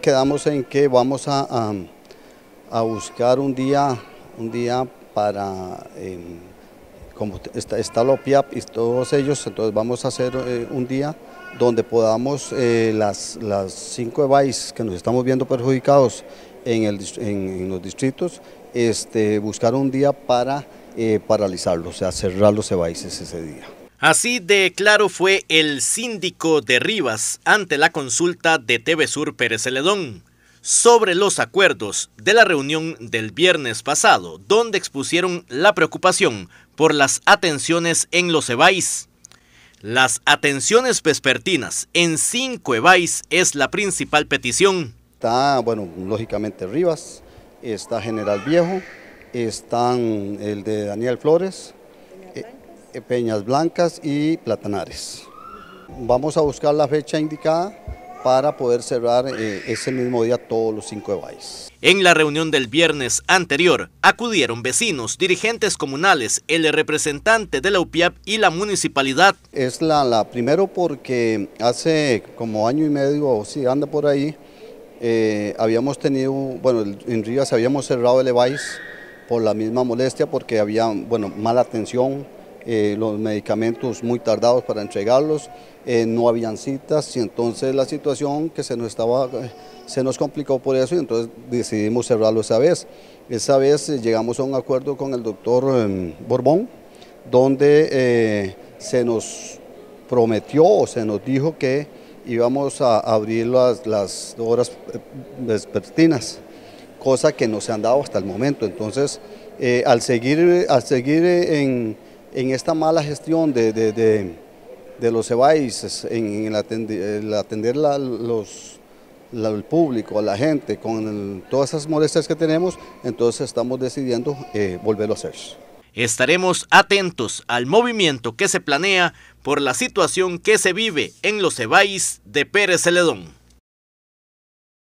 Quedamos en que vamos a, buscar un día, un día para, em, como está, está PIAP y todos ellos, entonces vamos a hacer eh, un día donde podamos eh, las, las cinco EVAIS que nos estamos viendo perjudicados en, en, los distritos, este, buscar un día para eh, paralizarlos, o sea, cerrar los EVAIS ese día. Así de claro fue el síndico de Rivas ante la consulta de TV Sur Pérez Celedón sobre los acuerdos de la reunión del viernes pasado, donde expusieron la preocupación por las atenciones en los EBAIS. Las atenciones vespertinas en cinco EBAIS es la principal petición. Está, bueno, lógicamente Rivas, está General Viejo, están el de Daniel Flores, Peñas Blancas y Platanares. Vamos a buscar la fecha indicada para poder cerrar eh, ese mismo día todos los cinco EBAIS. En la reunión del viernes anterior acudieron vecinos, dirigentes comunales, el representante de la UPIAP y la municipalidad. Es la, la primero porque hace como año y medio, o si anda por ahí, eh, habíamos tenido, bueno, en Rivas habíamos cerrado el EVAIS por la misma molestia porque había, bueno, mala atención, eh, los medicamentos muy tardados para entregarlos, eh, no habían citas y entonces la situación que se nos estaba, eh, se nos complicó por eso y entonces decidimos cerrarlo esa vez. Esa vez llegamos a un acuerdo con el doctor em, Borbón, donde se nos prometió o se nos dijo que íbamos a abrir las, las horas vespertinas, cosa que no se han dado hasta el momento. Entonces, al seguir, al seguir en, en esta mala gestión de, los Cebáis, en, atender, el los, público, a la gente, con todas esas molestias que tenemos, entonces estamos decidiendo eh, volverlo a hacer. Estaremos atentos al movimiento que se planea por la situación que se vive en los cebáis de Pérez Celedón.